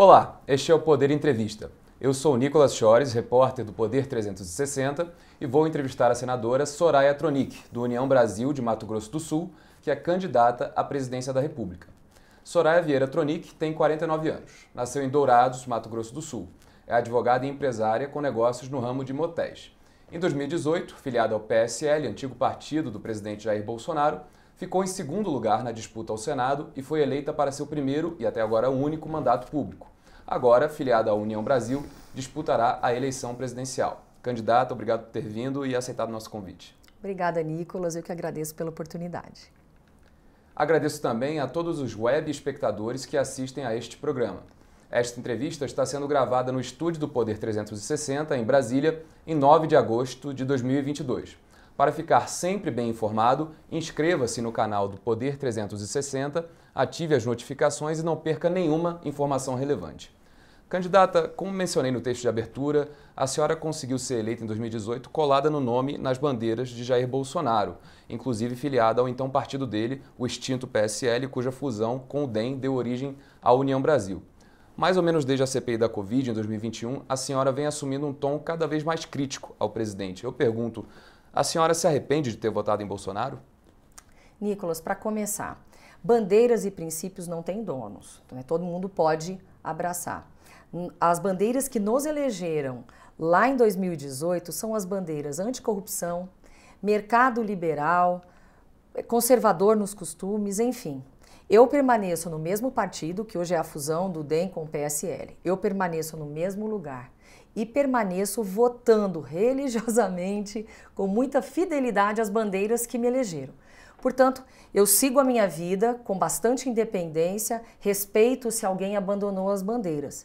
Olá, este é o Poder Entrevista. Eu sou Nicolas Chores, repórter do Poder 360, e vou entrevistar a senadora Soraya Tronic, do União Brasil de Mato Grosso do Sul, que é candidata à presidência da República. Soraya Vieira Tronic tem 49 anos, nasceu em Dourados, Mato Grosso do Sul. É advogada e empresária com negócios no ramo de motéis. Em 2018, filiada ao PSL, antigo partido do presidente Jair Bolsonaro, ficou em segundo lugar na disputa ao Senado e foi eleita para seu primeiro e até agora único mandato público. Agora, filiada à União Brasil, disputará a eleição presidencial. Candidata, obrigado por ter vindo e aceitado nosso convite. Obrigada, Nicolas. Eu que agradeço pela oportunidade. Agradeço também a todos os web espectadores que assistem a este programa. Esta entrevista está sendo gravada no estúdio do Poder 360, em Brasília, em 9 de agosto de 2022. Para ficar sempre bem informado, inscreva-se no canal do Poder 360, ative as notificações e não perca nenhuma informação relevante. Candidata, como mencionei no texto de abertura, a senhora conseguiu ser eleita em 2018 colada no nome nas bandeiras de Jair Bolsonaro, inclusive filiada ao então partido dele, o extinto PSL, cuja fusão com o DEM deu origem à União Brasil. Mais ou menos desde a CPI da Covid em 2021, a senhora vem assumindo um tom cada vez mais crítico ao presidente. Eu pergunto, a senhora se arrepende de ter votado em Bolsonaro? Nicolas, para começar, bandeiras e princípios não têm donos. Né? Todo mundo pode abraçar. As bandeiras que nos elegeram lá em 2018 são as bandeiras anticorrupção, mercado liberal, conservador nos costumes, enfim. Eu permaneço no mesmo partido, que hoje é a fusão do DEM com o PSL. Eu permaneço no mesmo lugar e permaneço votando religiosamente, com muita fidelidade às bandeiras que me elegeram. Portanto, eu sigo a minha vida com bastante independência, respeito se alguém abandonou as bandeiras.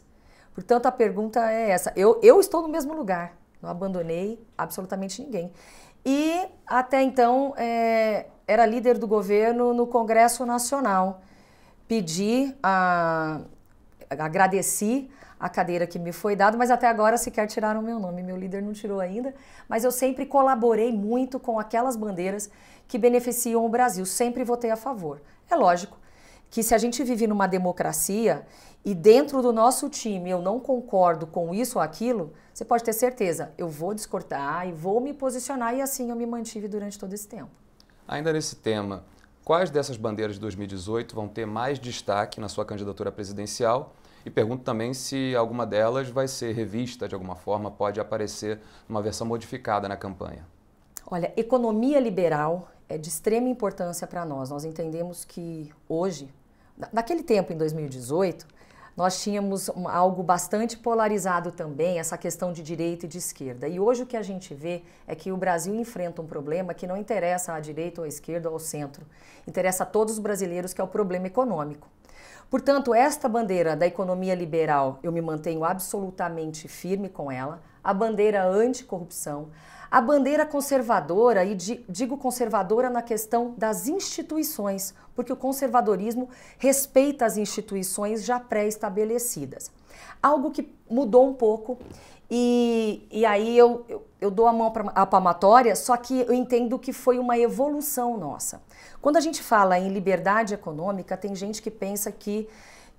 Portanto, a pergunta é essa. Eu, eu estou no mesmo lugar, não abandonei absolutamente ninguém. E até então é, era líder do governo no Congresso Nacional. Pedi, a, ah, agradeci a cadeira que me foi dada, mas até agora sequer tiraram meu nome, meu líder não tirou ainda, mas eu sempre colaborei muito com aquelas bandeiras que beneficiam o Brasil, sempre votei a favor. É lógico que se a gente vive numa democracia e dentro do nosso time eu não concordo com isso ou aquilo, você pode ter certeza, eu vou discordar e vou me posicionar e assim eu me mantive durante todo esse tempo. Ainda nesse tema, quais dessas bandeiras de 2018 vão ter mais destaque na sua candidatura presidencial e pergunto também se alguma delas vai ser revista de alguma forma, pode aparecer uma versão modificada na campanha. Olha, economia liberal é de extrema importância para nós. Nós entendemos que hoje, naquele tempo, em 2018, nós tínhamos algo bastante polarizado também, essa questão de direita e de esquerda. E hoje o que a gente vê é que o Brasil enfrenta um problema que não interessa à direita ou à esquerda ou ao centro, interessa a todos os brasileiros, que é o problema econômico. Portanto, esta bandeira da economia liberal, eu me mantenho absolutamente firme com ela, a bandeira anticorrupção, a bandeira conservadora, e digo conservadora na questão das instituições, porque o conservadorismo respeita as instituições já pré-estabelecidas. Algo que mudou um pouco e, e aí eu, eu, eu dou a mão para a palmatória, só que eu entendo que foi uma evolução nossa. Quando a gente fala em liberdade econômica, tem gente que pensa que,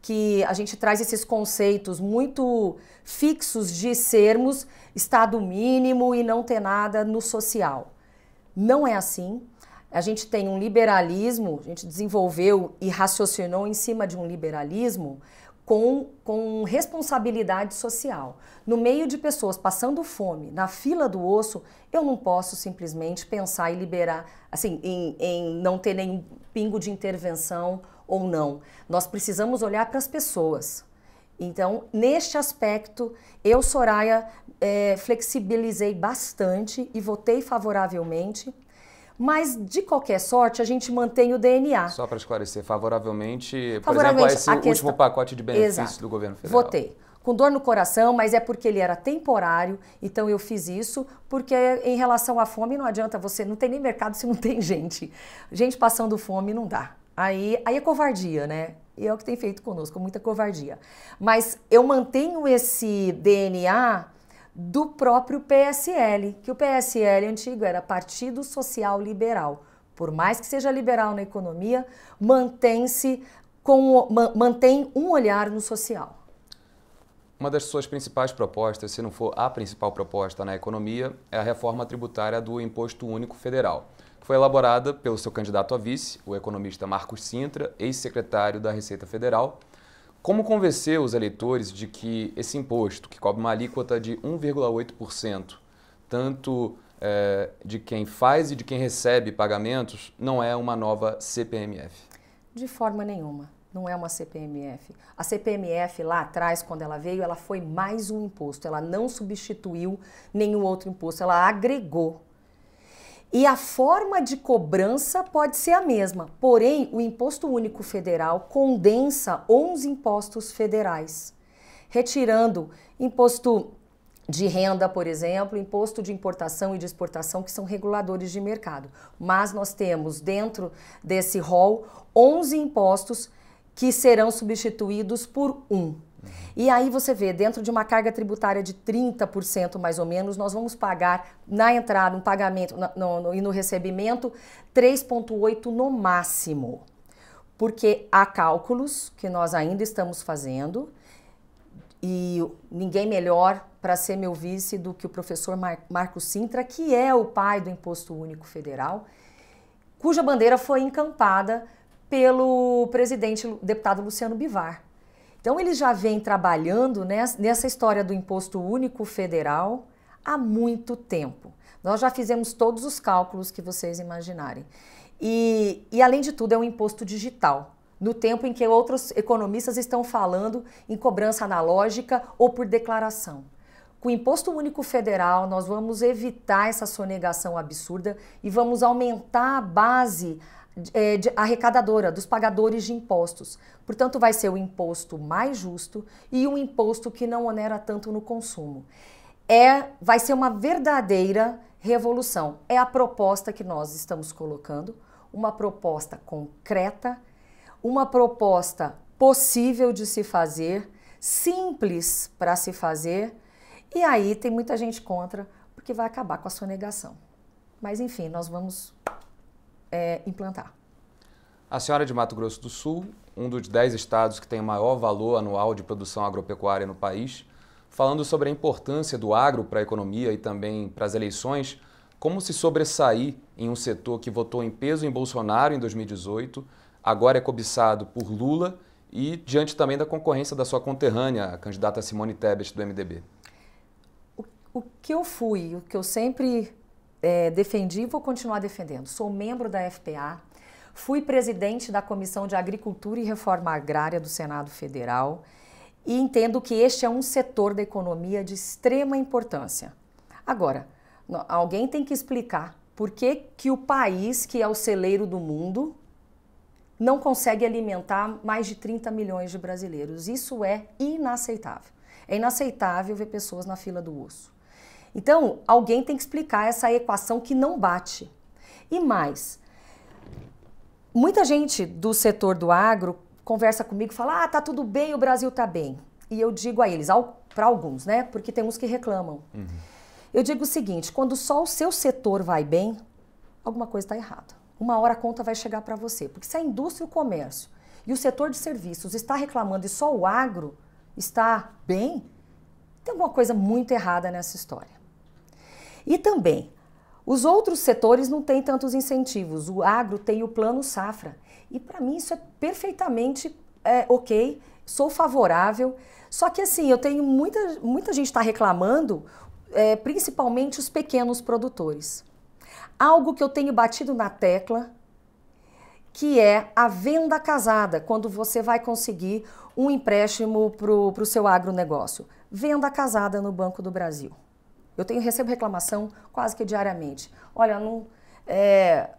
que a gente traz esses conceitos muito fixos de sermos Estado mínimo e não ter nada no social. Não é assim. A gente tem um liberalismo, a gente desenvolveu e raciocinou em cima de um liberalismo com, com responsabilidade social. No meio de pessoas passando fome, na fila do osso, eu não posso simplesmente pensar e liberar, assim, em, em não ter nenhum pingo de intervenção ou não. Nós precisamos olhar para as pessoas. Então, neste aspecto, eu, Soraya, é, flexibilizei bastante e votei favoravelmente mas, de qualquer sorte, a gente mantém o DNA. Só para esclarecer, favoravelmente, favoravelmente por exemplo, esse questão... último pacote de benefícios Exato. do governo federal. Votei com dor no coração, mas é porque ele era temporário, então eu fiz isso, porque em relação à fome não adianta você, não tem nem mercado se não tem gente. Gente passando fome não dá. Aí, aí é covardia, né? E é o que tem feito conosco, muita covardia. Mas eu mantenho esse DNA do próprio PSL, que o PSL antigo era Partido Social Liberal. Por mais que seja liberal na economia, mantém-se com mantém um olhar no social. Uma das suas principais propostas, se não for a principal proposta na economia, é a reforma tributária do Imposto Único Federal, que foi elaborada pelo seu candidato a vice, o economista Marcos Sintra, ex-secretário da Receita Federal, como convencer os eleitores de que esse imposto, que cobre uma alíquota de 1,8%, tanto é, de quem faz e de quem recebe pagamentos, não é uma nova CPMF? De forma nenhuma. Não é uma CPMF. A CPMF lá atrás, quando ela veio, ela foi mais um imposto. Ela não substituiu nenhum outro imposto. Ela agregou e a forma de cobrança pode ser a mesma, porém, o Imposto Único Federal condensa 11 impostos federais, retirando imposto de renda, por exemplo, imposto de importação e de exportação, que são reguladores de mercado. Mas nós temos dentro desse rol 11 impostos que serão substituídos por um. E aí você vê, dentro de uma carga tributária de 30% mais ou menos, nós vamos pagar na entrada, um pagamento no, no, e no recebimento 3,8% no máximo. Porque há cálculos que nós ainda estamos fazendo e ninguém melhor para ser meu vice do que o professor Mar Marco Sintra, que é o pai do Imposto Único Federal, cuja bandeira foi encampada pelo presidente deputado Luciano Bivar. Então, ele já vem trabalhando nessa história do imposto único federal há muito tempo. Nós já fizemos todos os cálculos que vocês imaginarem. E, e além de tudo, é um imposto digital. No tempo em que outros economistas estão falando em cobrança analógica ou por declaração. Com o Imposto Único Federal, nós vamos evitar essa sonegação absurda e vamos aumentar a base é, de, arrecadadora, dos pagadores de impostos. Portanto, vai ser o imposto mais justo e um imposto que não onera tanto no consumo. É, vai ser uma verdadeira revolução. É a proposta que nós estamos colocando, uma proposta concreta, uma proposta possível de se fazer, simples para se fazer. E aí tem muita gente contra, porque vai acabar com a sonegação. Mas enfim, nós vamos é, implantar. A senhora é de Mato Grosso do Sul, um dos dez estados que tem maior valor anual de produção agropecuária no país, falando sobre a importância do agro para a economia e também para as eleições, como se sobressair em um setor que votou em peso em Bolsonaro em 2018, agora é cobiçado por Lula e diante também da concorrência da sua conterrânea, a candidata Simone Tebet do MDB? O, o que eu fui, o que eu sempre é, defendi e vou continuar defendendo. Sou membro da FPA, fui presidente da Comissão de Agricultura e Reforma Agrária do Senado Federal e entendo que este é um setor da economia de extrema importância. Agora, alguém tem que explicar por que, que o país, que é o celeiro do mundo, não consegue alimentar mais de 30 milhões de brasileiros. Isso é inaceitável. É inaceitável ver pessoas na fila do osso. Então, alguém tem que explicar essa equação que não bate. E mais, muita gente do setor do agro conversa comigo e fala: ah, tá tudo bem, o Brasil tá bem. E eu digo a eles, para alguns, né? Porque tem uns que reclamam. Uhum. Eu digo o seguinte: quando só o seu setor vai bem, alguma coisa está errada. Uma hora a conta vai chegar para você. Porque se a indústria e o comércio e o setor de serviços está reclamando e só o agro está bem, tem alguma coisa muito errada nessa história. E também, os outros setores não têm tantos incentivos. O agro tem o plano safra. E para mim isso é perfeitamente é, ok, sou favorável. Só que assim, eu tenho muita, muita gente está reclamando, é, principalmente os pequenos produtores. Algo que eu tenho batido na tecla, que é a venda casada, quando você vai conseguir um empréstimo para o seu agronegócio. Venda casada no Banco do Brasil. Eu tenho recebo reclamação quase que diariamente. Olha, não é,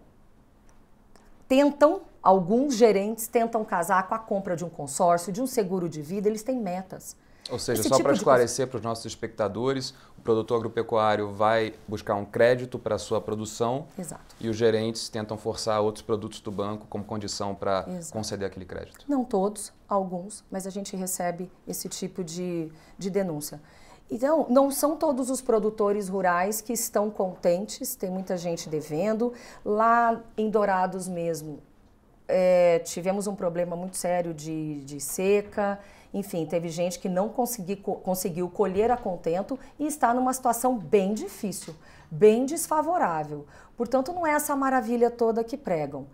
tentam alguns gerentes tentam casar com a compra de um consórcio, de um seguro de vida, eles têm metas. Ou seja, Esse só tipo para esclarecer para os nossos espectadores, o produtor agropecuário vai buscar um crédito para a sua produção Exato. e os gerentes tentam forçar outros produtos do banco como condição para Exato. conceder aquele crédito. Não todos, alguns, mas a gente recebe esse tipo de, de denúncia. Então, não são todos os produtores rurais que estão contentes, tem muita gente devendo. Lá em Dourados mesmo, é, tivemos um problema muito sério de, de seca. Enfim, teve gente que não consegui, conseguiu colher a contento e está numa situação bem difícil, bem desfavorável. Portanto, não é essa maravilha toda que pregam.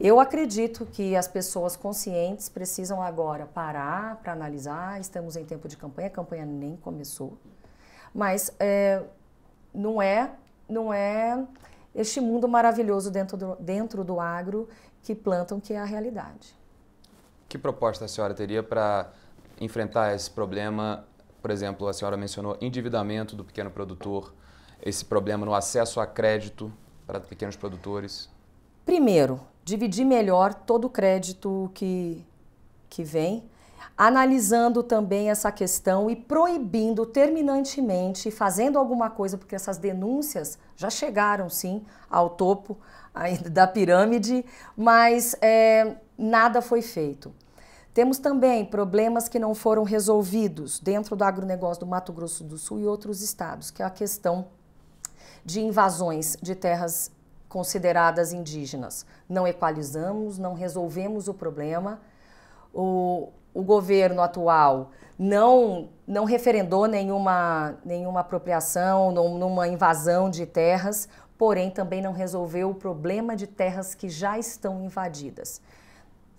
Eu acredito que as pessoas conscientes precisam agora parar para analisar. Estamos em tempo de campanha, a campanha nem começou, mas é, não é, não é este mundo maravilhoso dentro do, dentro do agro que plantam que é a realidade. Que proposta a senhora teria para enfrentar esse problema? Por exemplo, a senhora mencionou endividamento do pequeno produtor, esse problema no acesso a crédito para pequenos produtores. Primeiro, dividir melhor todo o crédito que, que vem, analisando também essa questão e proibindo terminantemente, fazendo alguma coisa, porque essas denúncias já chegaram sim ao topo da pirâmide, mas é, nada foi feito. Temos também problemas que não foram resolvidos dentro do agronegócio do Mato Grosso do Sul e outros estados, que é a questão de invasões de terras consideradas indígenas. Não equalizamos, não resolvemos o problema. O, o governo atual não, não referendou nenhuma, nenhuma apropriação, não, numa invasão de terras, porém também não resolveu o problema de terras que já estão invadidas.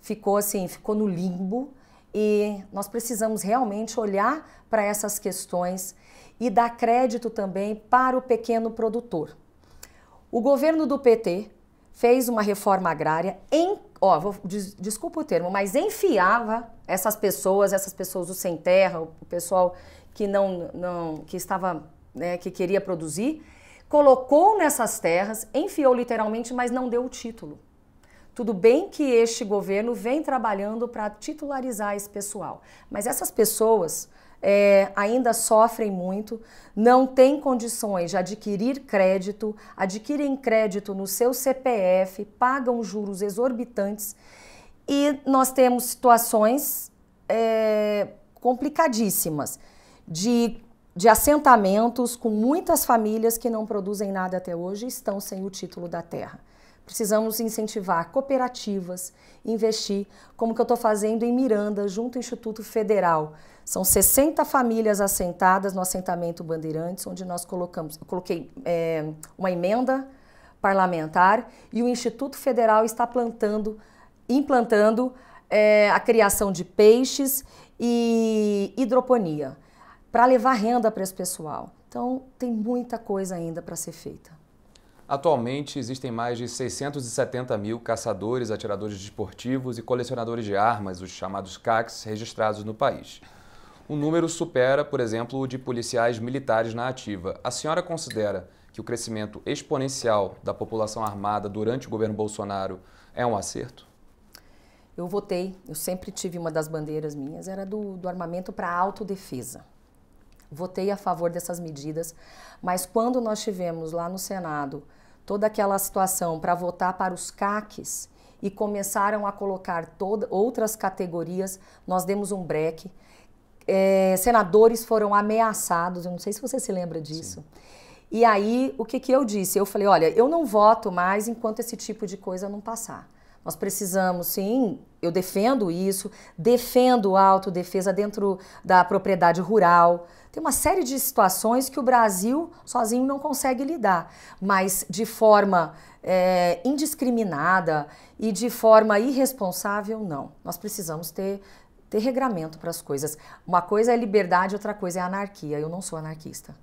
Ficou assim, ficou no limbo e nós precisamos realmente olhar para essas questões e dar crédito também para o pequeno produtor. O governo do PT fez uma reforma agrária em, ó, vou, des, desculpa o termo, mas enfiava essas pessoas, essas pessoas do sem terra, o pessoal que não, não que estava, né, que queria produzir, colocou nessas terras, enfiou literalmente, mas não deu o título. Tudo bem que este governo vem trabalhando para titularizar esse pessoal, mas essas pessoas é, ainda sofrem muito, não têm condições de adquirir crédito, adquirem crédito no seu CPF, pagam juros exorbitantes e nós temos situações é, complicadíssimas de, de assentamentos com muitas famílias que não produzem nada até hoje e estão sem o título da terra. Precisamos incentivar cooperativas, investir, como que eu estou fazendo em Miranda, junto ao Instituto Federal. São 60 famílias assentadas no assentamento Bandeirantes, onde nós colocamos, eu coloquei é, uma emenda parlamentar e o Instituto Federal está plantando, implantando é, a criação de peixes e hidroponia para levar renda para esse pessoal. Então, tem muita coisa ainda para ser feita. Atualmente existem mais de 670 mil caçadores, atiradores desportivos e colecionadores de armas, os chamados CACs, registrados no país. O número supera, por exemplo, o de policiais militares na ativa. A senhora considera que o crescimento exponencial da população armada durante o governo Bolsonaro é um acerto? Eu votei, eu sempre tive uma das bandeiras minhas, era do, do armamento para autodefesa. Votei a favor dessas medidas, mas quando nós tivemos lá no Senado toda aquela situação para votar para os CACs e começaram a colocar toda, outras categorias, nós demos um break. É, eh, senadores foram ameaçados, eu não sei se você se lembra disso. Sim. E aí, o que, que eu disse? Eu falei: olha, eu não voto mais enquanto esse tipo de coisa não passar. Nós precisamos, sim, eu defendo isso, defendo autodefesa dentro da propriedade rural, tem uma série de situações que o Brasil sozinho não consegue lidar, mas de forma é, indiscriminada e de forma irresponsável, não. Nós precisamos ter, ter regramento para as coisas. Uma coisa é liberdade, outra coisa é anarquia. Eu não sou anarquista.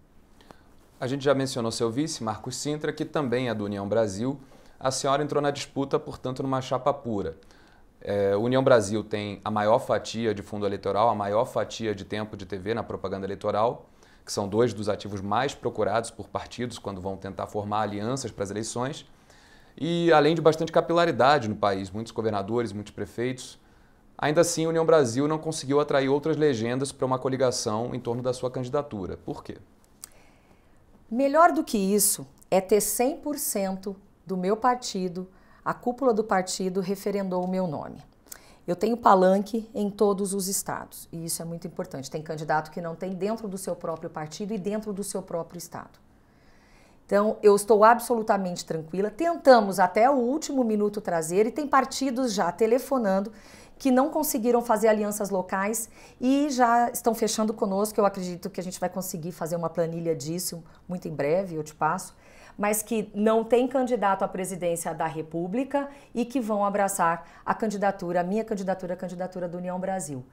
A gente já mencionou seu vice, Marcos Sintra, que também é do União Brasil. A senhora entrou na disputa, portanto, numa chapa pura. É, União Brasil tem a maior fatia de fundo eleitoral, a maior fatia de tempo de TV na propaganda eleitoral, que são dois dos ativos mais procurados por partidos quando vão tentar formar alianças para as eleições. E além de bastante capilaridade no país, muitos governadores, muitos prefeitos. Ainda assim, a União Brasil não conseguiu atrair outras legendas para uma coligação em torno da sua candidatura. Por quê? Melhor do que isso é ter 100% do meu partido a cúpula do partido referendou o meu nome. Eu tenho palanque em todos os estados, e isso é muito importante. Tem candidato que não tem dentro do seu próprio partido e dentro do seu próprio estado. Então, eu estou absolutamente tranquila. Tentamos até o último minuto trazer, e tem partidos já telefonando que não conseguiram fazer alianças locais e já estão fechando conosco. Eu acredito que a gente vai conseguir fazer uma planilha disso muito em breve, eu te passo mas que não tem candidato à presidência da República e que vão abraçar a candidatura, a minha candidatura, a candidatura do União Brasil.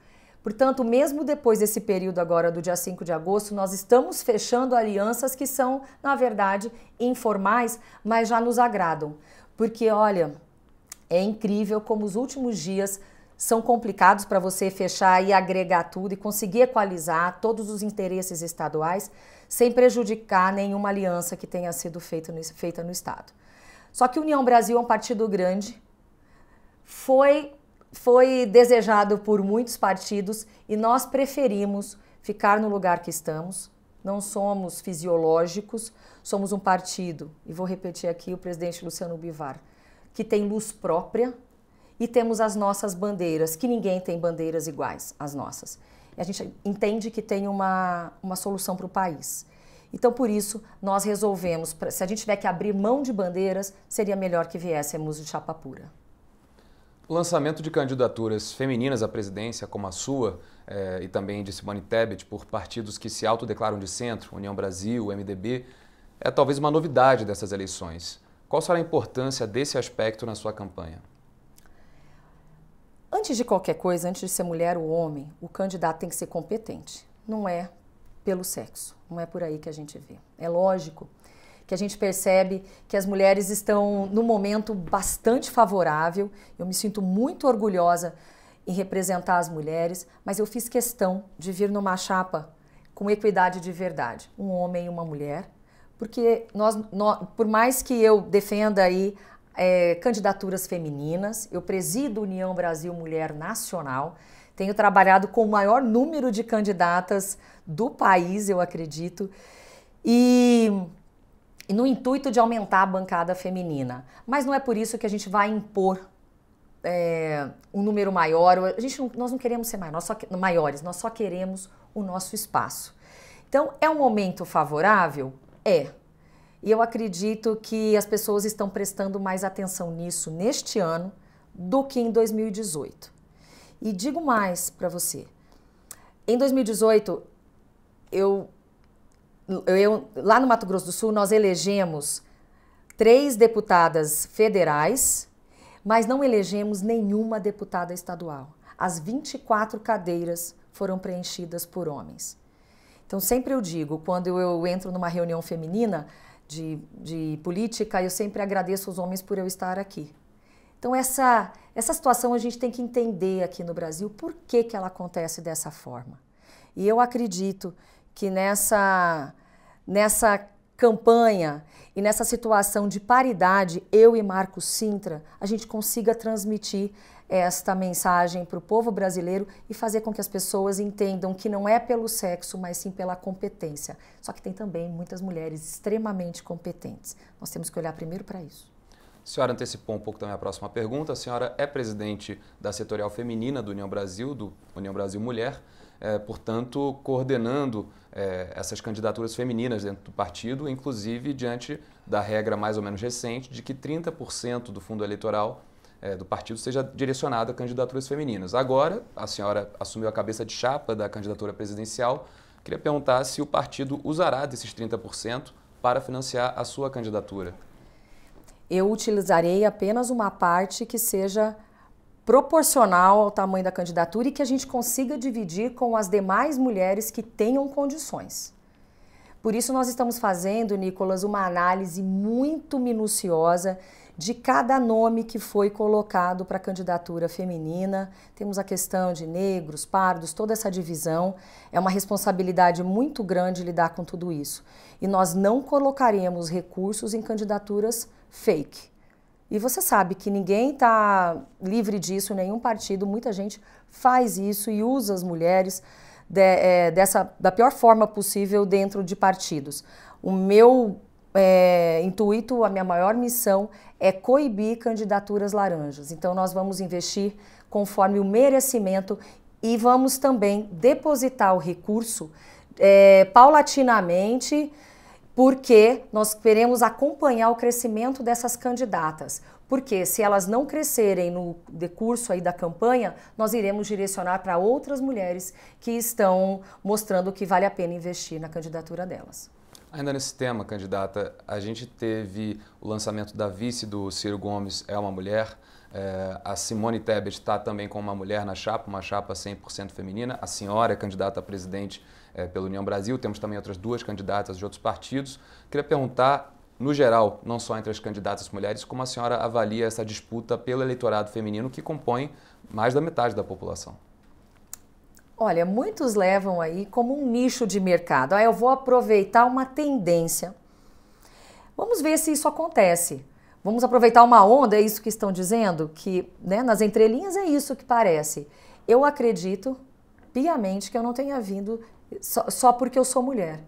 Portanto, mesmo depois desse período agora do dia 5 de agosto, nós estamos fechando alianças que são, na verdade, informais, mas já nos agradam. Porque, olha, é incrível como os últimos dias são complicados para você fechar e agregar tudo e conseguir equalizar todos os interesses estaduais sem prejudicar nenhuma aliança que tenha sido feita no, feita no Estado. Só que União Brasil é um partido grande, foi, foi desejado por muitos partidos e nós preferimos ficar no lugar que estamos. Não somos fisiológicos, somos um partido, e vou repetir aqui o presidente Luciano Bivar, que tem luz própria, e temos as nossas bandeiras, que ninguém tem bandeiras iguais às nossas. E a gente entende que tem uma, uma solução para o país. Então, por isso, nós resolvemos, se a gente tiver que abrir mão de bandeiras, seria melhor que viéssemos de chapa pura. O lançamento de candidaturas femininas à presidência, como a sua, eh, e também de Simone Tebet, por partidos que se autodeclaram de centro, União Brasil, MDB, é talvez uma novidade dessas eleições. Qual será a importância desse aspecto na sua campanha? Antes de qualquer coisa, antes de ser mulher ou homem, o candidato tem que ser competente. Não é pelo sexo, não é por aí que a gente vê. É lógico que a gente percebe que as mulheres estão num momento bastante favorável. Eu me sinto muito orgulhosa em representar as mulheres, mas eu fiz questão de vir numa chapa com equidade de verdade, um homem e uma mulher, porque nós, nós por mais que eu defenda aí é, candidaturas femininas, eu presido União Brasil Mulher Nacional, tenho trabalhado com o maior número de candidatas do país, eu acredito, e, e no intuito de aumentar a bancada feminina. Mas não é por isso que a gente vai impor é, um número maior. A gente não, nós não queremos ser maior, nós só, maiores, nós só queremos o nosso espaço. Então, é um momento favorável? É. E eu acredito que as pessoas estão prestando mais atenção nisso neste ano do que em 2018. E digo mais para você. Em 2018, eu, eu, lá no Mato Grosso do Sul, nós elegemos três deputadas federais, mas não elegemos nenhuma deputada estadual. As 24 cadeiras foram preenchidas por homens. Então, sempre eu digo, quando eu entro numa reunião feminina, de, de política, eu sempre agradeço os homens por eu estar aqui. Então, essa, essa situação a gente tem que entender aqui no Brasil por que, que ela acontece dessa forma. E eu acredito que nessa, nessa campanha e nessa situação de paridade, eu e Marco Sintra, a gente consiga transmitir esta mensagem para o povo brasileiro e fazer com que as pessoas entendam que não é pelo sexo, mas sim pela competência. Só que tem também muitas mulheres extremamente competentes. Nós temos que olhar primeiro para isso. A senhora antecipou um pouco também a próxima pergunta. A senhora é presidente da setorial feminina do União Brasil, do União Brasil Mulher é, portanto, coordenando é, essas candidaturas femininas dentro do partido, inclusive diante da regra mais ou menos recente de que 30% do fundo eleitoral é, do partido seja direcionado a candidaturas femininas. Agora, a senhora assumiu a cabeça de chapa da candidatura presidencial. Queria perguntar se o partido usará desses 30% para financiar a sua candidatura. Eu utilizarei apenas uma parte que seja proporcional ao tamanho da candidatura e que a gente consiga dividir com as demais mulheres que tenham condições. Por isso, nós estamos fazendo, Nicolas, uma análise muito minuciosa de cada nome que foi colocado para a candidatura feminina. Temos a questão de negros, pardos, toda essa divisão. É uma responsabilidade muito grande lidar com tudo isso. E nós não colocaremos recursos em candidaturas fake e você sabe que ninguém está livre disso, nenhum partido, muita gente faz isso e usa as mulheres de, é, dessa, da pior forma possível dentro de partidos. O meu é, intuito, a minha maior missão é coibir candidaturas laranjas. Então, nós vamos investir conforme o merecimento e vamos também depositar o recurso é, paulatinamente porque nós queremos acompanhar o crescimento dessas candidatas. Porque se elas não crescerem no decurso aí da campanha, nós iremos direcionar para outras mulheres que estão mostrando que vale a pena investir na candidatura delas. Ainda nesse tema, candidata, a gente teve o lançamento da vice do Ciro Gomes é uma mulher. É, a Simone Tebet está também com uma mulher na chapa, uma chapa 100% feminina. A senhora é candidata a presidente é, pela União Brasil, temos também outras duas candidatas de outros partidos. Queria perguntar, no geral, não só entre as candidatas mulheres, como a senhora avalia essa disputa pelo eleitorado feminino que compõe mais da metade da população? Olha, muitos levam aí como um nicho de mercado. Ah, eu vou aproveitar uma tendência. Vamos ver se isso acontece. Vamos aproveitar uma onda, é isso que estão dizendo? Que né, nas entrelinhas é isso que parece. Eu acredito piamente que eu não tenha vindo só, só porque eu sou mulher.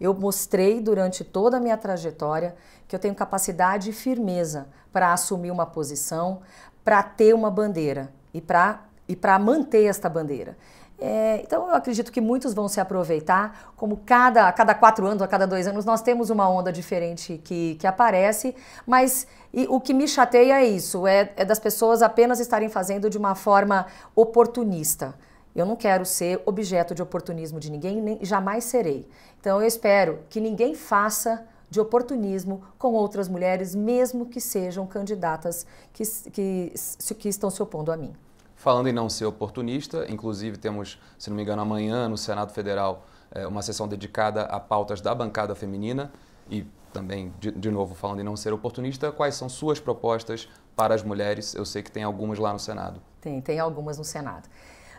Eu mostrei durante toda a minha trajetória que eu tenho capacidade e firmeza para assumir uma posição, para ter uma bandeira e para e para manter esta bandeira. É, então eu acredito que muitos vão se aproveitar, como cada, a cada quatro anos, a cada dois anos, nós temos uma onda diferente que, que aparece, mas e, o que me chateia é isso, é, é das pessoas apenas estarem fazendo de uma forma oportunista. Eu não quero ser objeto de oportunismo de ninguém, nem, jamais serei. Então eu espero que ninguém faça de oportunismo com outras mulheres, mesmo que sejam candidatas que, que, que estão se opondo a mim. Falando em não ser oportunista, inclusive temos, se não me engano, amanhã no Senado Federal eh, uma sessão dedicada a pautas da bancada feminina e também, de, de, novo, falando em não ser oportunista, quais são suas propostas para as mulheres? Eu sei que tem algumas lá no Senado. Tem, tem algumas no Senado.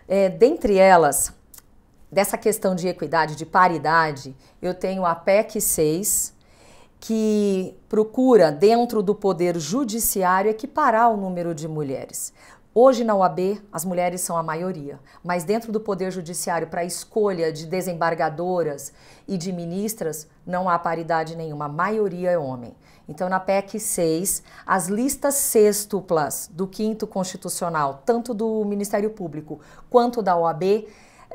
É, dentre elas, dessa questão de equidade, de paridade, eu tenho a PEC 6, que procura, dentro do poder judiciário, equiparar o número de mulheres. Hoje na OAB, as mulheres são a maioria, mas dentro do Poder Judiciário, para a escolha de desembargadoras e de ministras, não há paridade nenhuma, a maioria é homem. Então, na PEC 6, as listas sextuplas do quinto constitucional, tanto do Ministério Público quanto da OAB, é,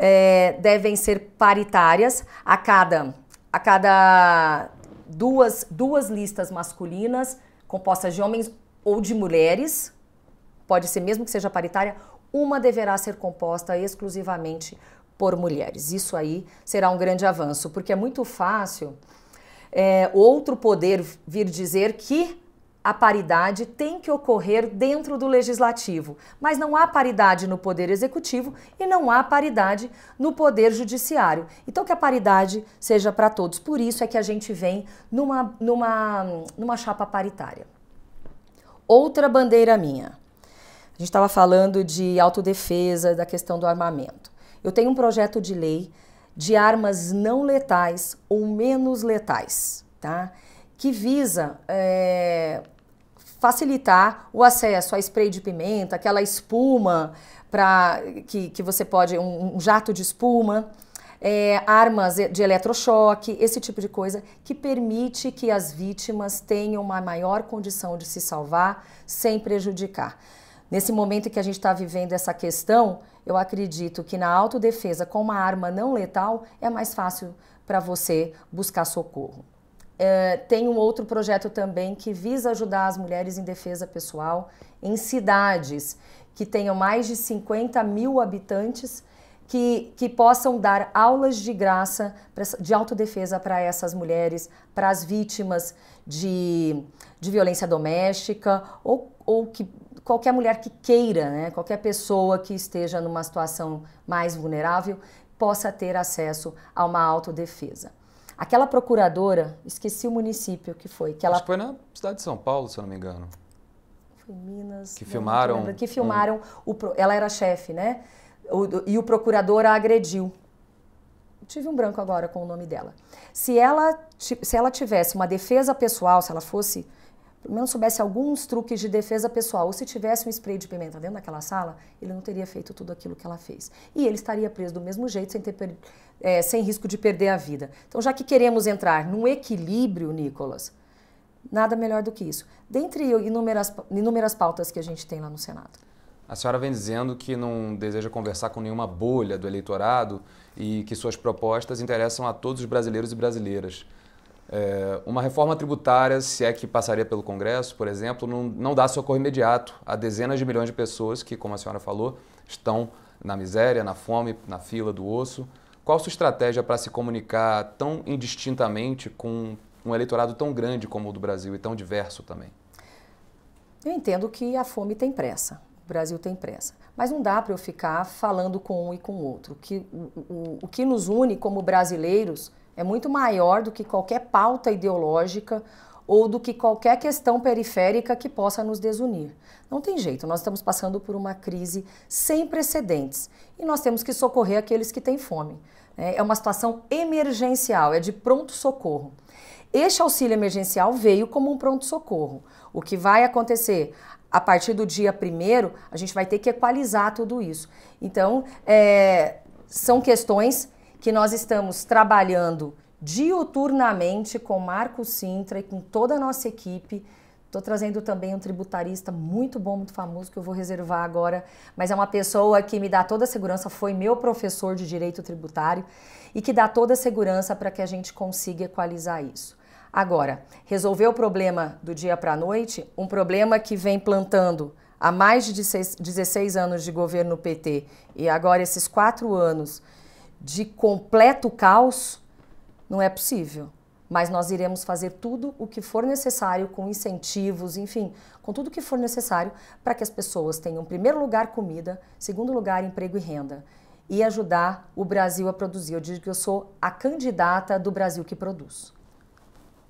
eh, devem ser paritárias a cada, a cada duas, duas listas masculinas compostas de homens ou de mulheres, pode ser mesmo que seja paritária, uma deverá ser composta exclusivamente por mulheres. Isso aí será um grande avanço, porque é muito fácil é, outro poder vir dizer que a paridade tem que ocorrer dentro do legislativo, mas não há paridade no poder executivo e não há paridade no poder judiciário. Então que a paridade seja para todos. Por isso é que a gente vem numa, numa, numa chapa paritária. Outra bandeira minha a gente estava falando de autodefesa, da questão do armamento. Eu tenho um projeto de lei de armas não letais ou menos letais, tá? Que visa é, facilitar o acesso a spray de pimenta, aquela espuma para que, que você pode, um, um jato de espuma, é, armas de eletrochoque, esse tipo de coisa, que permite que as vítimas tenham uma maior condição de se salvar sem prejudicar. Nesse momento que a gente está vivendo essa questão, eu acredito que na autodefesa com uma arma não letal é mais fácil para você buscar socorro. É, tem um outro projeto também que visa ajudar as mulheres em defesa pessoal em cidades que tenham mais de 50 mil habitantes que, que possam dar aulas de graça pra, de autodefesa para essas mulheres, para as vítimas de, de violência doméstica ou, ou que qualquer mulher que queira, né, qualquer pessoa que esteja numa situação mais vulnerável, possa ter acesso a uma autodefesa. Aquela procuradora, esqueci o município que foi. Que ela... Acho que foi na cidade de São Paulo, se eu não me engano. Foi Minas. Que filmaram. Lembro, que filmaram. Um... O, ela era chefe, né? O, e o procurador a agrediu. Tive um branco agora com o nome dela. Se ela, se ela tivesse uma defesa pessoal, se ela fosse pelo menos soubesse alguns truques de defesa pessoal, ou se tivesse um spray de pimenta dentro daquela sala, ele não teria feito tudo aquilo que ela fez. E ele estaria preso do mesmo jeito, sem, ter, é, sem risco de perder a vida. Então, já que queremos entrar num equilíbrio, Nicolas, nada melhor do que isso. Dentre inúmeras, inúmeras pautas que a gente tem lá no Senado. A senhora vem dizendo que não deseja conversar com nenhuma bolha do eleitorado e que suas propostas interessam a todos os brasileiros e brasileiras. É, uma reforma tributária, se é que passaria pelo Congresso, por exemplo, não, não dá socorro imediato a dezenas de milhões de pessoas que, como a senhora falou, estão na miséria, na fome, na fila do osso. Qual a sua estratégia para se comunicar tão indistintamente com um eleitorado tão grande como o do Brasil e tão diverso também? Eu entendo que a fome tem pressa, o Brasil tem pressa. Mas não dá para eu ficar falando com um e com o outro. que, o, o, o que nos une como brasileiros é muito maior do que qualquer pauta ideológica ou do que qualquer questão periférica que possa nos desunir. Não tem jeito, nós estamos passando por uma crise sem precedentes e nós temos que socorrer aqueles que têm fome. Né? É uma situação emergencial, é de pronto-socorro. Este auxílio emergencial veio como um pronto-socorro. O que vai acontecer? A partir do dia primeiro, a gente vai ter que equalizar tudo isso. Então, é, são questões que nós estamos trabalhando diuturnamente com Marco Sintra e com toda a nossa equipe. Estou trazendo também um tributarista muito bom, muito famoso, que eu vou reservar agora, mas é uma pessoa que me dá toda a segurança, foi meu professor de direito tributário e que dá toda a segurança para que a gente consiga equalizar isso. Agora, resolver o problema do dia para a noite, um problema que vem plantando há mais de 16 anos de governo PT e agora esses quatro anos de completo caos, não é possível. Mas nós iremos fazer tudo o que for necessário, com incentivos, enfim, com tudo o que for necessário para que as pessoas tenham, em primeiro lugar, comida, segundo lugar, emprego e renda. E ajudar o Brasil a produzir. Eu digo que eu sou a candidata do Brasil que produz.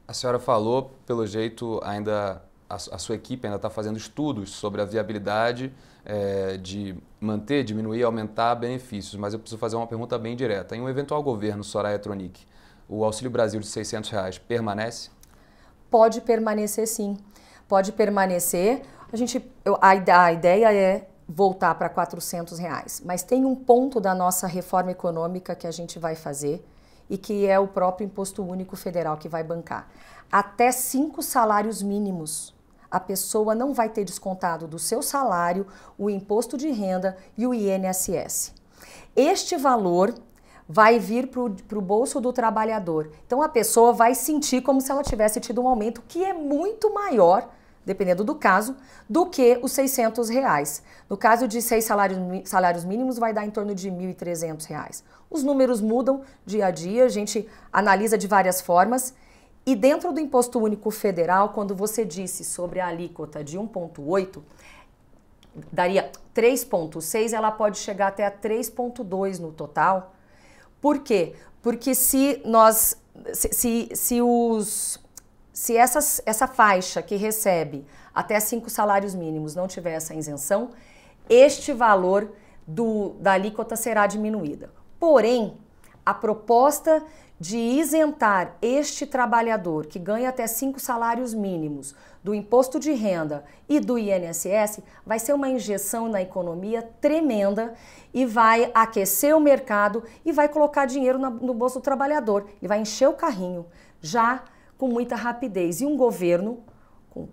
A senhora falou, pelo jeito, ainda a, a sua equipe ainda está fazendo estudos sobre a viabilidade é, de manter, diminuir, aumentar benefícios, mas eu preciso fazer uma pergunta bem direta. Em um eventual governo Soraya Tronic, o Auxílio Brasil de 600 reais permanece? Pode permanecer sim, pode permanecer. A, gente, a, a ideia é voltar para 400 reais, mas tem um ponto da nossa reforma econômica que a gente vai fazer e que é o próprio Imposto Único Federal que vai bancar. Até cinco salários mínimos a pessoa não vai ter descontado do seu salário o imposto de renda e o INSS. Este valor vai vir para o bolso do trabalhador. Então a pessoa vai sentir como se ela tivesse tido um aumento que é muito maior, dependendo do caso, do que os 600 reais. No caso de seis salários, salários mínimos, vai dar em torno de 1.300 reais. Os números mudam dia a dia, a gente analisa de várias formas. E dentro do Imposto Único Federal, quando você disse sobre a alíquota de 1,8, daria 3,6, ela pode chegar até a 3,2 no total. Por quê? Porque se nós. Se, se, se, os. Se essas, essa faixa que recebe até cinco salários mínimos não tiver essa isenção, este valor do, da alíquota será diminuída. Porém, a proposta de isentar este trabalhador que ganha até cinco salários mínimos do imposto de renda e do INSS vai ser uma injeção na economia tremenda e vai aquecer o mercado e vai colocar dinheiro no bolso do trabalhador. e vai encher o carrinho já com muita rapidez. E um governo com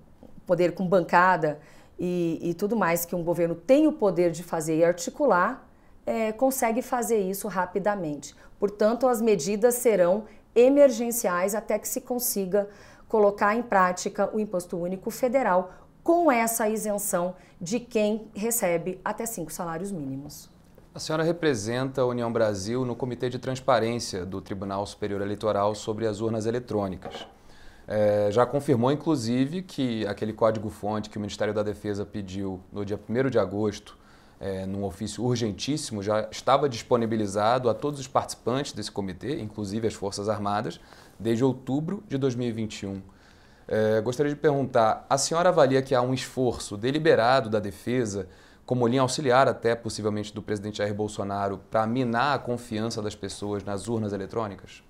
poder com bancada e, e tudo mais que um governo tem o poder de fazer e articular é, consegue fazer isso rapidamente. Portanto, as medidas serão emergenciais até que se consiga colocar em prática o imposto único federal com essa isenção de quem recebe até cinco salários mínimos. A senhora representa a União Brasil no Comitê de Transparência do Tribunal Superior Eleitoral sobre as urnas eletrônicas. É, já confirmou, inclusive, que aquele código-fonte que o Ministério da Defesa pediu no dia 1 de agosto é, num ofício urgentíssimo, já estava disponibilizado a todos os participantes desse comitê, inclusive as Forças Armadas, desde outubro de 2021. É, gostaria de perguntar: a senhora avalia que há um esforço deliberado da defesa, como linha auxiliar até possivelmente do presidente Jair Bolsonaro, para minar a confiança das pessoas nas urnas eletrônicas?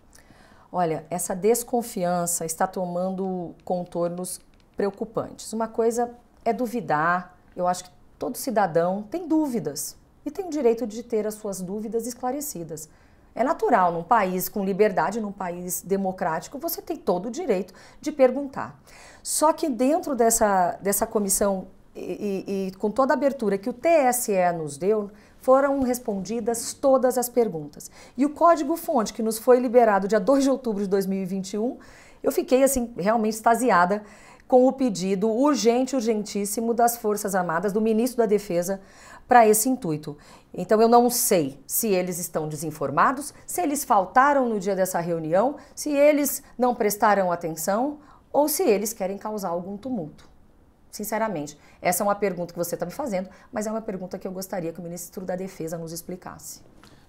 Olha, essa desconfiança está tomando contornos preocupantes. Uma coisa é duvidar, eu acho que Todo cidadão tem dúvidas e tem o direito de ter as suas dúvidas esclarecidas. É natural num país com liberdade, num país democrático, você tem todo o direito de perguntar. Só que dentro dessa, dessa comissão e, e, e com toda a abertura que o TSE nos deu, foram respondidas todas as perguntas. E o código-fonte que nos foi liberado dia 2 de outubro de 2021, eu fiquei assim realmente extasiada com o pedido urgente, urgentíssimo das Forças Armadas, do ministro da Defesa, para esse intuito. Então eu não sei se eles estão desinformados, se eles faltaram no dia dessa reunião, se eles não prestaram atenção ou se eles querem causar algum tumulto. Sinceramente, essa é uma pergunta que você está me fazendo, mas é uma pergunta que eu gostaria que o ministro da Defesa nos explicasse.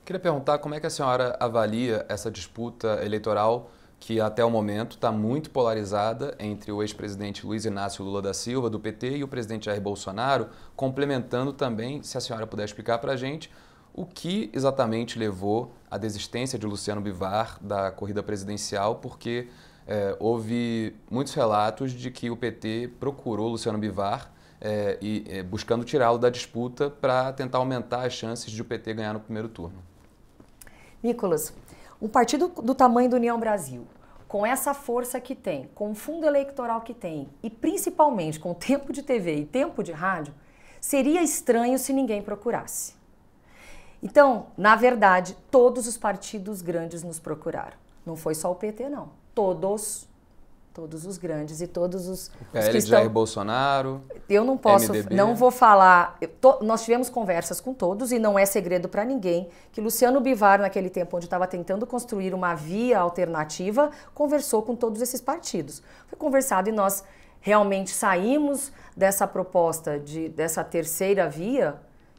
Queria perguntar como é que a senhora avalia essa disputa eleitoral que até o momento está muito polarizada entre o ex-presidente Luiz Inácio Lula da Silva, do PT, e o presidente Jair Bolsonaro, complementando também, se a senhora puder explicar para a gente, o que exatamente levou à desistência de Luciano Bivar da corrida presidencial, porque é, houve muitos relatos de que o PT procurou Luciano Bivar é, e, é, buscando tirá-lo da disputa para tentar aumentar as chances de o PT ganhar no primeiro turno. Nicolas, um partido do tamanho do União Brasil, com essa força que tem, com o fundo eleitoral que tem e principalmente com o tempo de TV e tempo de rádio, seria estranho se ninguém procurasse. Então, na verdade, todos os partidos grandes nos procuraram. Não foi só o PT, não. Todos Todos os grandes e todos os. O PL os que de Jair Bolsonaro. Eu não posso, MDB. não vou falar. To... nós tivemos conversas com todos e não é segredo para ninguém que Luciano Bivar, naquele tempo onde estava tentando construir uma via alternativa, conversou com todos esses partidos. Foi conversado e nós realmente saímos dessa proposta, de, dessa terceira via,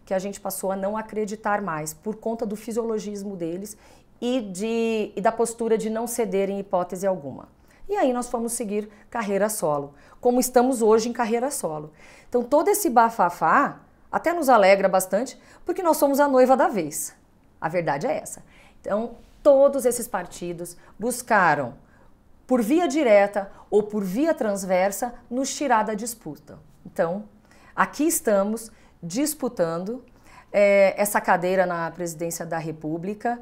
que a gente passou a não acreditar mais por conta do fisiologismo deles e, de, e da postura de não ceder em hipótese alguma. E aí nós fomos seguir carreira solo, como estamos hoje em carreira solo. Então todo esse bafafá até nos alegra bastante, porque nós somos a noiva da vez. A verdade é essa. Então todos esses partidos buscaram, por via direta ou por via transversa, nos tirar da disputa. Então aqui estamos disputando é, essa cadeira na presidência da República.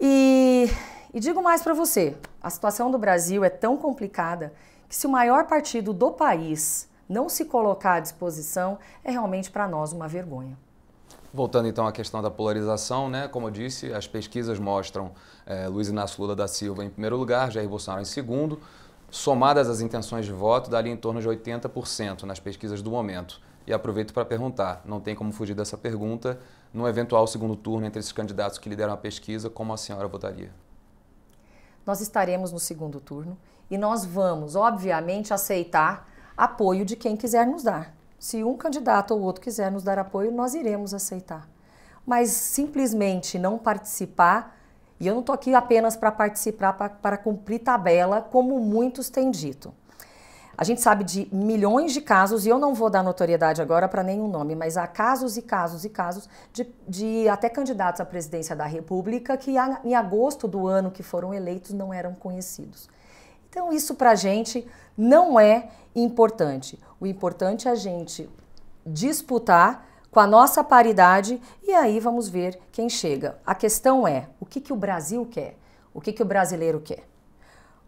E, e digo mais para você: a situação do Brasil é tão complicada que, se o maior partido do país não se colocar à disposição, é realmente para nós uma vergonha. Voltando então à questão da polarização, né? como eu disse, as pesquisas mostram é, Luiz Inácio Lula da Silva em primeiro lugar, Jair Bolsonaro em segundo. Somadas as intenções de voto, daria em torno de 80% nas pesquisas do momento. E aproveito para perguntar, não tem como fugir dessa pergunta, num eventual segundo turno entre esses candidatos que lideram a pesquisa, como a senhora votaria? nós estaremos no segundo turno e nós vamos, obviamente, aceitar apoio de quem quiser nos dar. Se um candidato ou outro quiser nos dar apoio, nós iremos aceitar. Mas simplesmente não participar, e eu não estou aqui apenas para participar, para cumprir tabela, como muitos têm dito. A gente sabe de milhões de casos, e eu não vou dar notoriedade agora para nenhum nome, mas há casos e casos e casos de, de até candidatos à presidência da República que em agosto do ano que foram eleitos não eram conhecidos. Então, isso para a gente não é importante. O importante é a gente disputar com a nossa paridade e aí vamos ver quem chega. A questão é o que, que o Brasil quer, o que, que o brasileiro quer.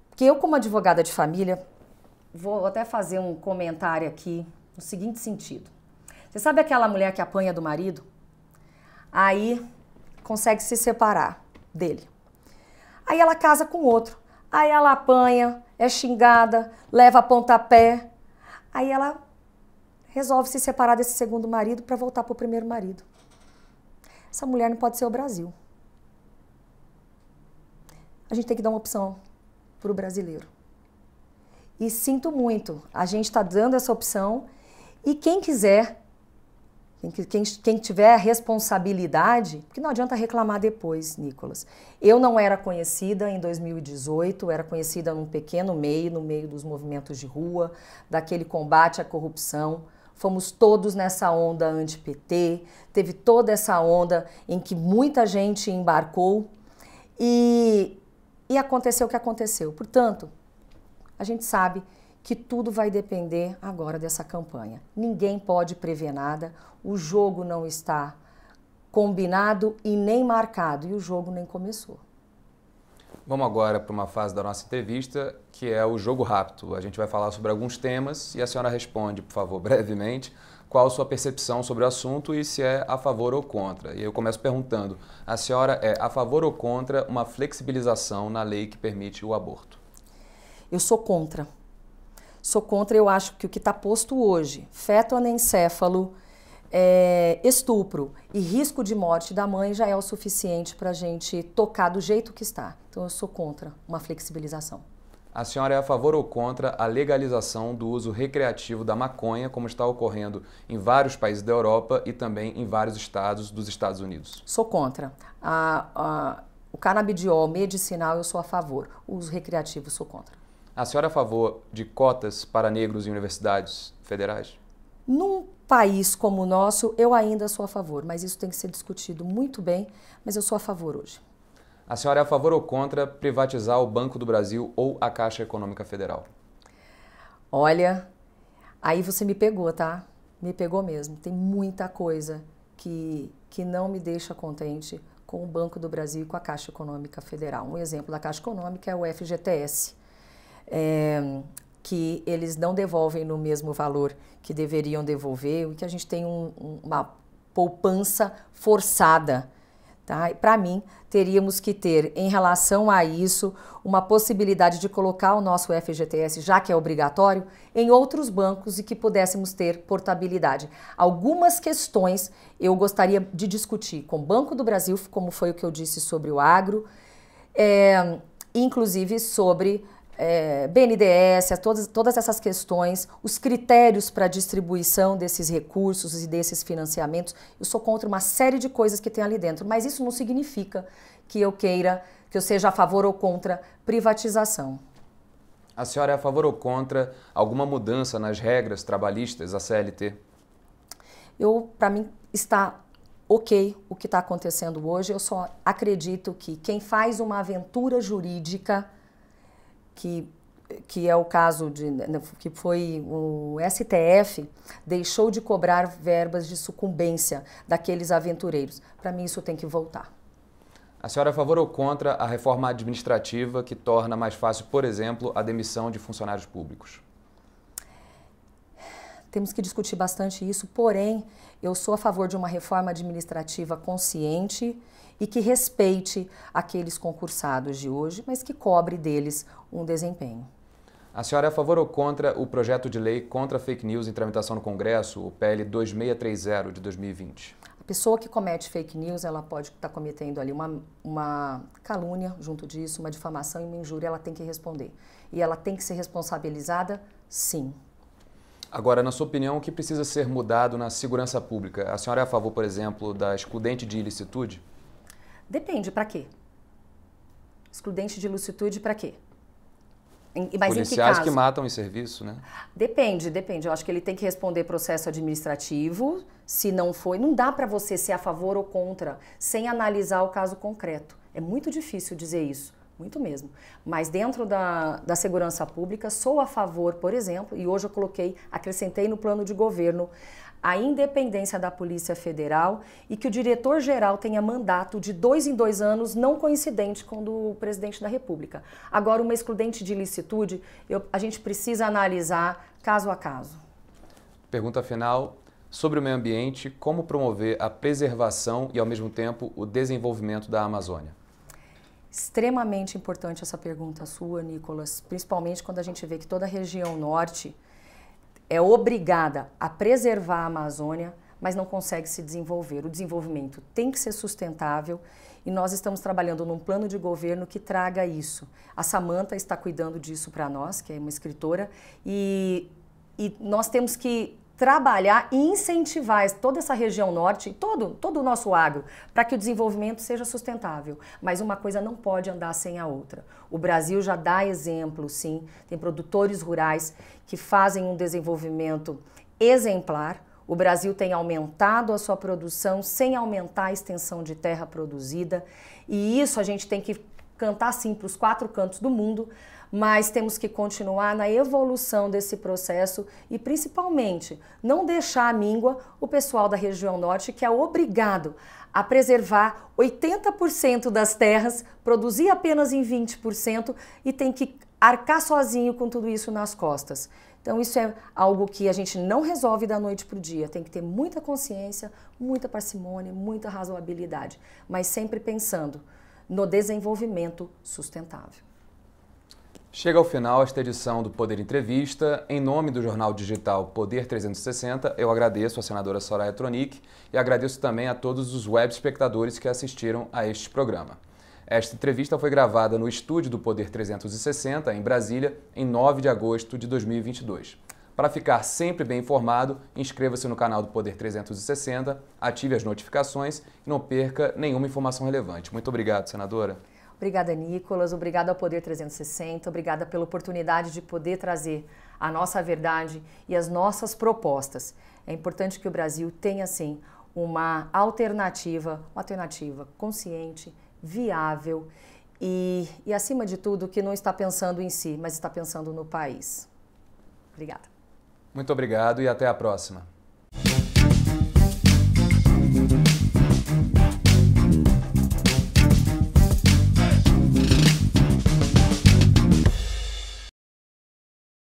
Porque eu, como advogada de família, vou até fazer um comentário aqui no seguinte sentido. Você sabe aquela mulher que apanha do marido? Aí consegue se separar dele. Aí ela casa com outro. Aí ela apanha, é xingada, leva pontapé. Aí ela resolve se separar desse segundo marido para voltar para o primeiro marido. Essa mulher não pode ser o Brasil. A gente tem que dar uma opção para o brasileiro. E sinto muito, a gente está dando essa opção. E quem quiser, quem, quem tiver responsabilidade, porque não adianta reclamar depois, Nicolas. Eu não era conhecida em 2018, era conhecida num pequeno meio, no meio dos movimentos de rua, daquele combate à corrupção fomos todos nessa onda anti-PT, teve toda essa onda em que muita gente embarcou e, e aconteceu o que aconteceu. Portanto, a gente sabe que tudo vai depender agora dessa campanha. Ninguém pode prever nada, o jogo não está combinado e nem marcado, e o jogo nem começou. Vamos agora para uma fase da nossa entrevista, que é o jogo rápido. A gente vai falar sobre alguns temas e a senhora responde, por favor, brevemente, qual a sua percepção sobre o assunto e se é a favor ou contra. E eu começo perguntando: a senhora é a favor ou contra uma flexibilização na lei que permite o aborto? Eu sou contra. Sou contra, eu acho que o que está posto hoje, feto anencefalo, é, estupro e risco de morte da mãe já é o suficiente para a gente tocar do jeito que está. Então eu sou contra uma flexibilização. A senhora é a favor ou contra a legalização do uso recreativo da maconha, como está ocorrendo em vários países da Europa e também em vários estados dos Estados Unidos? Sou contra. A, a, o canabidiol medicinal eu sou a favor, o uso recreativo sou contra. A senhora é a favor de cotas para negros em universidades federais? Num país como o nosso, eu ainda sou a favor, mas isso tem que ser discutido muito bem, mas eu sou a favor hoje. A senhora é a favor ou contra privatizar o Banco do Brasil ou a Caixa Econômica Federal? Olha, aí você me pegou, tá? Me pegou mesmo. Tem muita coisa que, que não me deixa contente com o Banco do Brasil e com a Caixa Econômica Federal. Um exemplo da Caixa Econômica é o FGTS é, que eles não devolvem no mesmo valor que deveriam devolver, e que a gente tem um, uma poupança forçada. Tá? Para mim, teríamos que ter, em relação a isso, uma possibilidade de colocar o nosso FGTS, já que é obrigatório, em outros bancos e que pudéssemos ter portabilidade. Algumas questões eu gostaria de discutir com o Banco do Brasil, como foi o que eu disse sobre o agro, é, inclusive sobre é, eh, BNDES, todas, todas essas questões, os critérios para a distribuição desses recursos e desses financiamentos. Eu sou contra uma série de coisas que tem ali dentro, mas isso não significa que eu queira, que eu seja a favor ou contra privatização. A senhora é a favor ou contra alguma mudança nas regras trabalhistas, a CLT? Eu, para mim, está ok o que está acontecendo hoje. Eu só acredito que quem faz uma aventura jurídica que que é o caso de né, que foi o STF deixou de cobrar verbas de sucumbência daqueles aventureiros. Para mim isso tem que voltar. A senhora é a favor ou contra a reforma administrativa que torna mais fácil, por exemplo, a demissão de funcionários públicos? temos que discutir bastante isso, porém, eu sou a favor de uma reforma administrativa consciente e que respeite aqueles concursados de hoje, mas que cobre deles um desempenho. A senhora é a favor ou contra o projeto de lei contra fake news em tramitação no Congresso, o PL 2630 de 2020? A pessoa que comete fake news, ela pode estar tá cometendo ali uma, uma calúnia junto disso, uma difamação e uma injúria, ela tem que responder. E ela tem que ser responsabilizada, sim. Agora, na sua opinião, o que precisa ser mudado na segurança pública? A senhora é a favor, por exemplo, da excludente de ilicitude? Depende, para quê? Excludente de ilicitude para quê? Em, mas Policiais que, que, matam em serviço, né? Depende, depende. Eu acho que ele tem que responder processo administrativo. Se não foi, não dá para você ser a favor ou contra sem analisar o caso concreto. É muito difícil dizer isso muito mesmo. Mas dentro da, da segurança pública, sou a favor, por exemplo, e hoje eu coloquei, acrescentei no plano de governo a independência da Polícia Federal e que o diretor-geral tenha mandato de dois em dois anos, não coincidente com o do presidente da República. Agora, uma excludente de ilicitude, eu, a gente precisa analisar caso a caso. Pergunta final. Sobre o meio ambiente, como promover a preservação e, ao mesmo tempo, o desenvolvimento da Amazônia? Extremamente importante essa pergunta sua, Nicolas, principalmente quando a gente vê que toda a região norte é obrigada a preservar a Amazônia, mas não consegue se desenvolver. O desenvolvimento tem que ser sustentável e nós estamos trabalhando num plano de governo que traga isso. A Samanta está cuidando disso para nós, que é uma escritora, e, e nós temos que trabalhar e incentivar toda essa região norte, todo, todo o nosso agro, para que o desenvolvimento seja sustentável. Mas uma coisa não pode andar sem a outra. O Brasil já dá exemplo, sim, tem produtores rurais que fazem um desenvolvimento exemplar. O Brasil tem aumentado a sua produção sem aumentar a extensão de terra produzida, e isso a gente tem que cantar sim para os quatro cantos do mundo, mas temos que continuar na evolução desse processo e, principalmente, não deixar à míngua o pessoal da região norte, que é obrigado a preservar 80% das terras, produzir apenas em 20% e tem que arcar sozinho com tudo isso nas costas. Então, isso é algo que a gente não resolve da noite para o dia. Tem que ter muita consciência, muita parcimônia, muita razoabilidade, mas sempre pensando no desenvolvimento sustentável. Chega ao final esta edição do Poder Entrevista. Em nome do jornal digital Poder 360, eu agradeço à senadora Soraya Tronic e agradeço também a todos os web espectadores que assistiram a este programa. Esta entrevista foi gravada no estúdio do Poder 360, em Brasília, em 9 de agosto de 2022. Para ficar sempre bem informado, inscreva-se no canal do Poder 360, ative as notificações e não perca nenhuma informação relevante. Muito obrigado, senadora. Obrigada, Nicolas. Obrigada ao Poder 360. Obrigada pela oportunidade de poder trazer a nossa verdade e as nossas propostas. É importante que o Brasil tenha, sim, uma alternativa, uma alternativa consciente, viável e, e, acima de tudo, que não está pensando em si, mas está pensando no país. Obrigada. Muito obrigado e até a próxima.